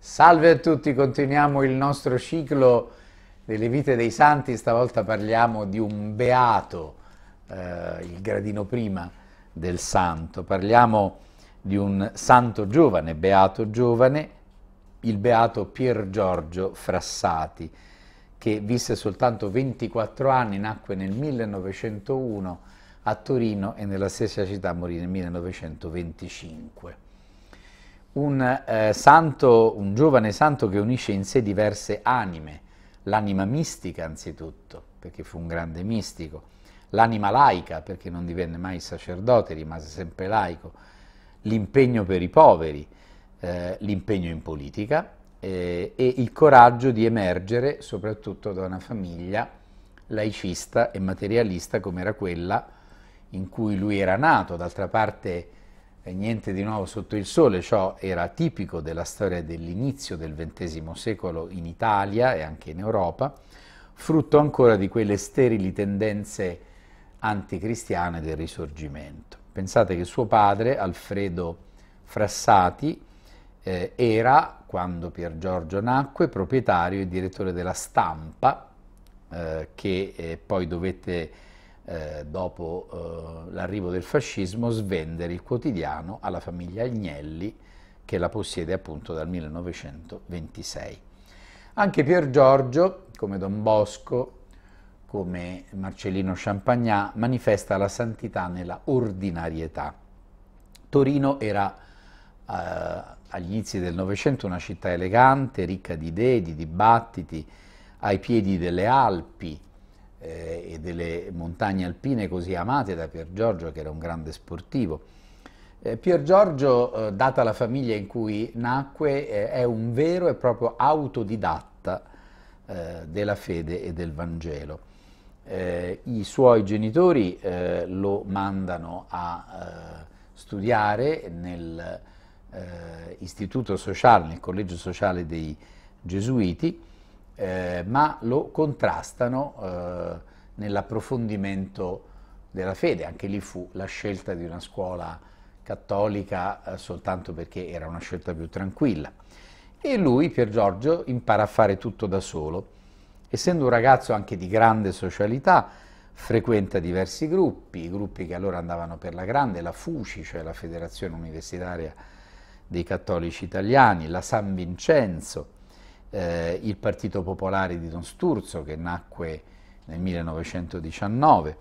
Salve a tutti, continuiamo il nostro ciclo delle vite dei santi, stavolta parliamo di un beato, eh, il gradino prima del santo, parliamo di un santo giovane, beato giovane, il beato Pier Giorgio Frassati, che visse soltanto 24 anni, nacque nel 1901 a Torino e nella stessa città morì nel 1925 un, eh, santo, un giovane santo che unisce in sé diverse anime, l'anima mistica anzitutto, perché fu un grande mistico, l'anima laica, perché non divenne mai sacerdote, rimase sempre laico, l'impegno per i poveri, eh, l'impegno in politica eh, e il coraggio di emergere soprattutto da una famiglia laicista e materialista come era quella in cui lui era nato, d'altra parte e niente di nuovo sotto il sole, ciò era tipico della storia dell'inizio del XX secolo in Italia e anche in Europa, frutto ancora di quelle sterili tendenze anticristiane del Risorgimento. Pensate che suo padre, Alfredo Frassati, eh, era, quando Pier Giorgio nacque, proprietario e direttore della stampa, eh, che eh, poi dovette eh, dopo eh, l'arrivo del fascismo, svendere il quotidiano alla famiglia Agnelli che la possiede appunto dal 1926. Anche Pier Giorgio, come Don Bosco, come Marcellino Champagnat, manifesta la santità nella ordinarietà. Torino era eh, agli inizi del Novecento una città elegante, ricca di idee, di dibattiti, ai piedi delle Alpi, eh, e delle montagne alpine così amate da Pier Giorgio, che era un grande sportivo. Eh, Pier Giorgio, eh, data la famiglia in cui nacque, eh, è un vero e proprio autodidatta eh, della fede e del Vangelo. Eh, I suoi genitori eh, lo mandano a studiare nell'istituto sociale, nel collegio sociale dei Gesuiti, eh, ma lo contrastano eh, nell'approfondimento della fede. Anche lì fu la scelta di una scuola cattolica eh, soltanto perché era una scelta più tranquilla. E lui, Pier Giorgio, impara a fare tutto da solo. Essendo un ragazzo anche di grande socialità, frequenta diversi gruppi, i gruppi che allora andavano per la grande, la FUCI, cioè la Federazione Universitaria dei Cattolici Italiani, la San Vincenzo, eh, il Partito Popolare di Don Sturzo che nacque nel 1919,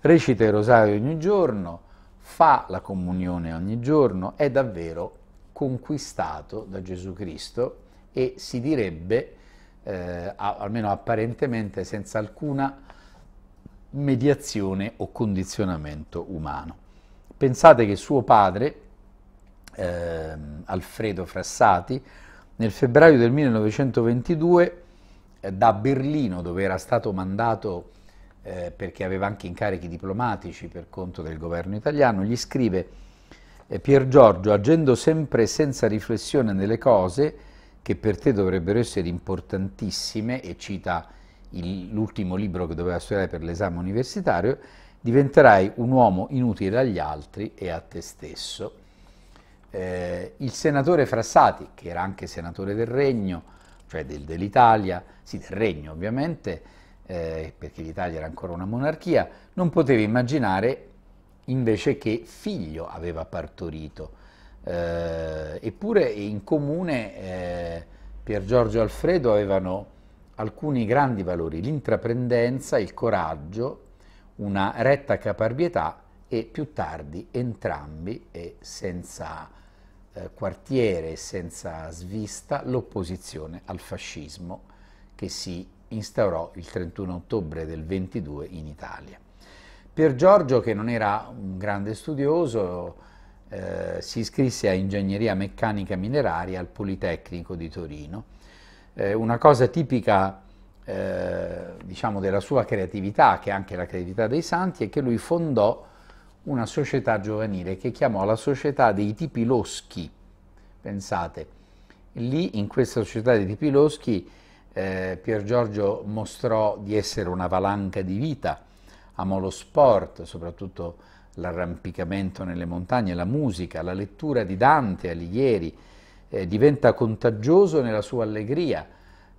recita il rosario ogni giorno, fa la comunione ogni giorno, è davvero conquistato da Gesù Cristo e si direbbe, eh, almeno apparentemente, senza alcuna mediazione o condizionamento umano. Pensate che suo padre, eh, Alfredo Frassati, nel febbraio del 1922 eh, da Berlino, dove era stato mandato eh, perché aveva anche incarichi diplomatici per conto del governo italiano, gli scrive eh, Pier Giorgio, agendo sempre senza riflessione nelle cose che per te dovrebbero essere importantissime, e cita l'ultimo libro che doveva studiare per l'esame universitario, diventerai un uomo inutile agli altri e a te stesso eh, il senatore Frassati, che era anche senatore del Regno, cioè del, dell'Italia, sì del Regno ovviamente, eh, perché l'Italia era ancora una monarchia, non poteva immaginare invece che figlio aveva partorito. Eh, eppure in comune eh, Pier Giorgio Alfredo avevano alcuni grandi valori, l'intraprendenza, il coraggio, una retta caparbietà e più tardi entrambi e senza eh, quartiere, senza svista, l'opposizione al fascismo che si instaurò il 31 ottobre del 22 in Italia. Per Giorgio, che non era un grande studioso, eh, si iscrisse a Ingegneria Meccanica Mineraria al Politecnico di Torino. Eh, una cosa tipica eh, diciamo, della sua creatività, che è anche la creatività dei santi, è che lui fondò una società giovanile che chiamò la Società dei tipi loschi. Pensate, lì in questa Società dei Tipiloschi eh, Pier Giorgio mostrò di essere una valanca di vita, amò lo sport, soprattutto l'arrampicamento nelle montagne, la musica, la lettura di Dante Alighieri, eh, diventa contagioso nella sua allegria.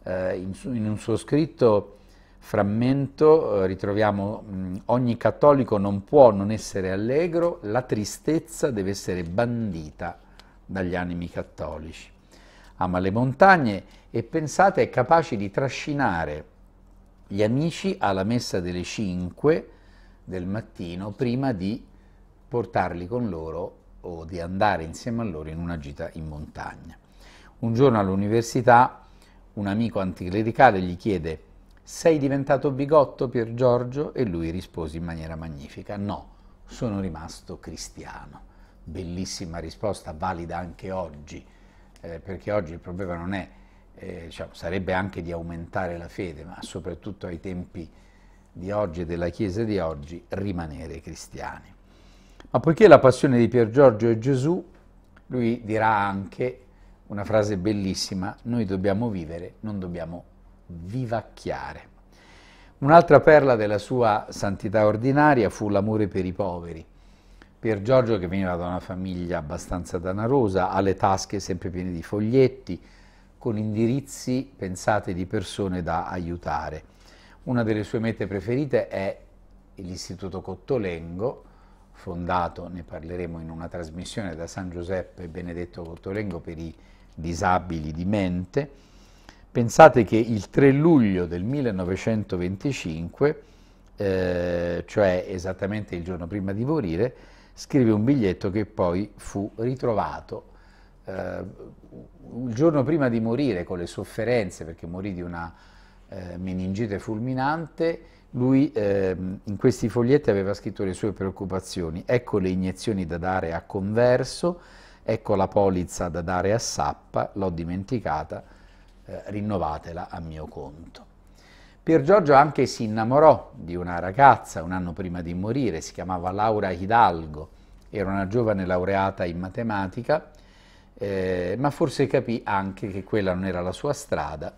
Eh, in, su, in un suo scritto frammento eh, ritroviamo mm, ogni cattolico non può non essere allegro, la tristezza deve essere bandita dagli animi cattolici. Ama le montagne e pensate è capace di trascinare gli amici alla messa delle 5 del mattino prima di portarli con loro o di andare insieme a loro in una gita in montagna. Un giorno all'università un amico anticlericale gli chiede sei diventato bigotto Pier Giorgio? E lui rispose in maniera magnifica: No, sono rimasto cristiano. Bellissima risposta, valida anche oggi, eh, perché oggi il problema non è, eh, diciamo, sarebbe anche di aumentare la fede, ma soprattutto ai tempi di oggi e della Chiesa di oggi, rimanere cristiani. Ma poiché la passione di Pier Giorgio è Gesù, lui dirà anche una frase bellissima, noi dobbiamo vivere, non dobbiamo vivacchiare. Un'altra perla della sua santità ordinaria fu l'amore per i poveri. Per Giorgio, che veniva da una famiglia abbastanza danarosa, ha le tasche sempre piene di foglietti, con indirizzi, pensate, di persone da aiutare. Una delle sue mete preferite è l'Istituto Cottolengo, fondato, ne parleremo in una trasmissione, da San Giuseppe Benedetto Cottolengo per i disabili di mente, Pensate che il 3 luglio del 1925, eh, cioè esattamente il giorno prima di morire, scrive un biglietto che poi fu ritrovato. Eh, il giorno prima di morire, con le sofferenze, perché morì di una eh, meningite fulminante, lui ehm, in questi foglietti aveva scritto le sue preoccupazioni. Ecco le iniezioni da dare a Converso, ecco la polizza da dare a Sappa, l'ho dimenticata eh, rinnovatela a mio conto. Pier Giorgio anche si innamorò di una ragazza un anno prima di morire, si chiamava Laura Hidalgo, era una giovane laureata in matematica, eh, ma forse capì anche che quella non era la sua strada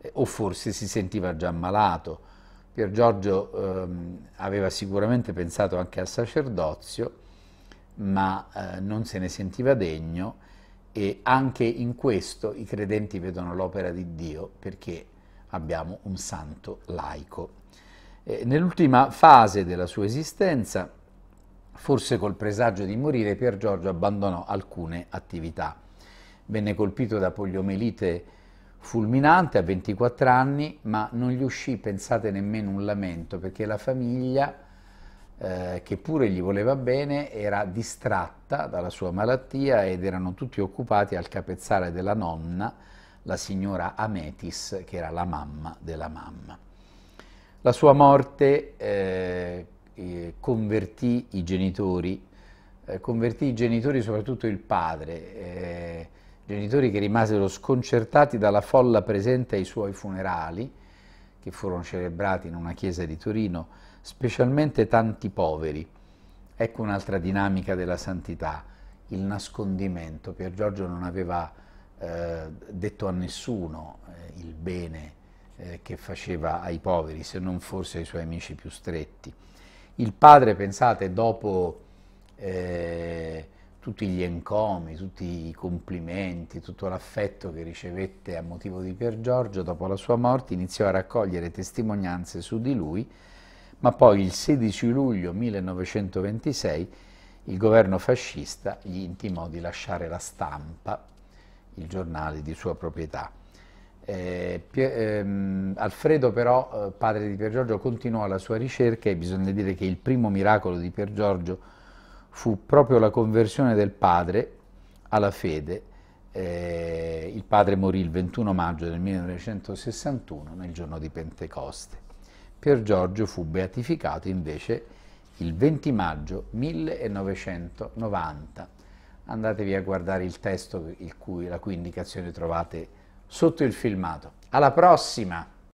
eh, o forse si sentiva già malato. Pier Giorgio ehm, aveva sicuramente pensato anche al sacerdozio, ma eh, non se ne sentiva degno e anche in questo i credenti vedono l'opera di Dio perché abbiamo un santo laico. Eh, nell'ultima fase della sua esistenza, forse col presagio di morire, Pier Giorgio abbandonò alcune attività. Venne colpito da poliomelite fulminante a 24 anni, ma non gli uscì, pensate, nemmeno un lamento, perché la famiglia eh, che pure gli voleva bene, era distratta dalla sua malattia ed erano tutti occupati al capezzale della nonna, la signora Ametis, che era la mamma della mamma. La sua morte eh, convertì i genitori, eh, convertì i genitori soprattutto il padre, eh, genitori che rimasero sconcertati dalla folla presente ai suoi funerali, che furono celebrati in una chiesa di Torino, specialmente tanti poveri. Ecco un'altra dinamica della santità, il nascondimento. Pier Giorgio non aveva eh, detto a nessuno eh, il bene eh, che faceva ai poveri, se non forse ai suoi amici più stretti. Il padre, pensate, dopo eh, tutti gli encomi, tutti i complimenti, tutto l'affetto che ricevette a motivo di Pier Giorgio, dopo la sua morte iniziò a raccogliere testimonianze su di lui ma poi il 16 luglio 1926 il governo fascista gli intimò di lasciare la stampa, il giornale di sua proprietà. Eh, ehm, Alfredo però, eh, padre di Pier Giorgio, continuò la sua ricerca e bisogna dire che il primo miracolo di Pier Giorgio fu proprio la conversione del padre alla fede. Eh, il padre morì il 21 maggio del 1961 nel giorno di Pentecoste. Pier Giorgio fu beatificato invece il 20 maggio 1990. Andatevi a guardare il testo cui, la cui indicazione trovate sotto il filmato. Alla prossima!